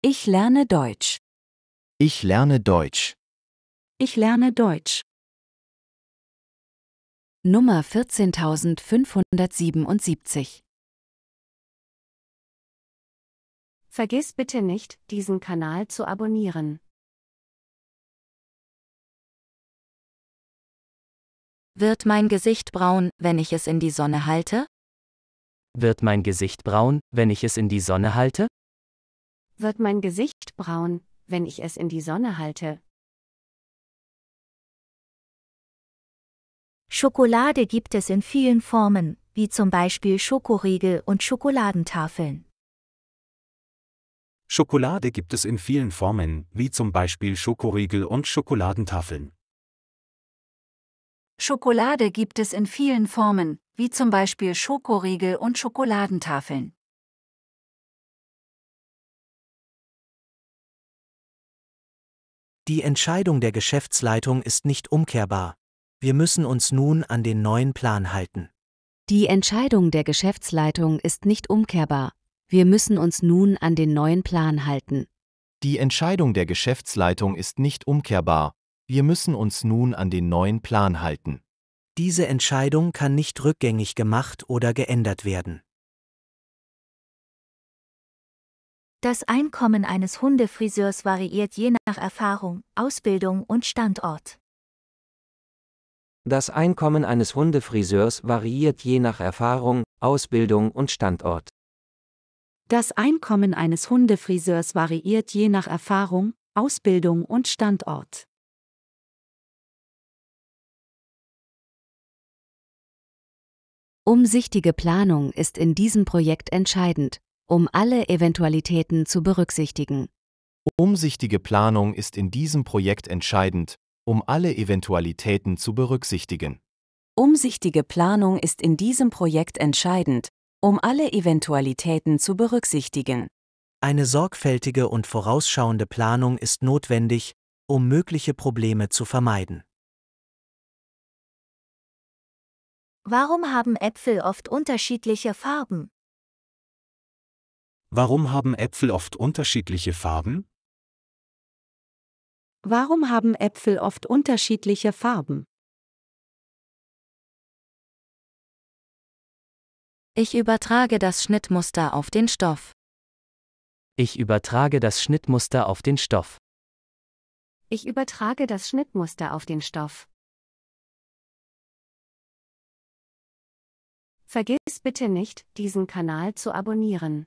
Ich lerne Deutsch. Ich lerne Deutsch. Ich lerne Deutsch. Nummer 14577. Vergiss bitte nicht, diesen Kanal zu abonnieren. Wird mein Gesicht braun, wenn ich es in die Sonne halte? Wird mein Gesicht braun, wenn ich es in die Sonne halte? wird mein Gesicht braun, wenn ich es in die Sonne halte. Schokolade gibt es in vielen Formen, wie zum Beispiel Schokoriegel und Schokoladentafeln. Schokolade gibt es in vielen Formen, wie zum Beispiel Schokoriegel und Schokoladentafeln. Schokolade gibt es in vielen Formen, wie zum Beispiel Schokoriegel und Schokoladentafeln. Die Entscheidung der Geschäftsleitung ist nicht umkehrbar. Wir müssen uns nun an den neuen Plan halten. Die Entscheidung der Geschäftsleitung ist nicht umkehrbar. Wir müssen uns nun an den neuen Plan halten. Die Entscheidung der Geschäftsleitung ist nicht umkehrbar. Wir müssen uns nun an den neuen Plan halten. Diese Entscheidung kann nicht rückgängig gemacht oder geändert werden. Das Einkommen eines Hundefriseurs variiert je nach Erfahrung, Ausbildung und Standort. Das Einkommen eines Hundefriseurs variiert je nach Erfahrung, Ausbildung und Standort. Das Einkommen eines Hundefriseurs variiert je nach Erfahrung, Ausbildung und Standort. Umsichtige Planung ist in diesem Projekt entscheidend, um alle Eventualitäten zu berücksichtigen. Umsichtige Planung ist in diesem Projekt entscheidend, um alle Eventualitäten zu berücksichtigen. Umsichtige Planung ist in diesem Projekt entscheidend, um alle Eventualitäten zu berücksichtigen. Eine sorgfältige und vorausschauende Planung ist notwendig, um mögliche Probleme zu vermeiden. Warum haben Äpfel oft unterschiedliche Farben? Warum haben Äpfel oft unterschiedliche Farben? Warum haben Äpfel oft unterschiedliche Farben? Ich übertrage das Schnittmuster auf den Stoff. Ich übertrage das Schnittmuster auf den Stoff. Ich übertrage das Schnittmuster auf den Stoff. Vergiss bitte nicht, diesen Kanal zu abonnieren.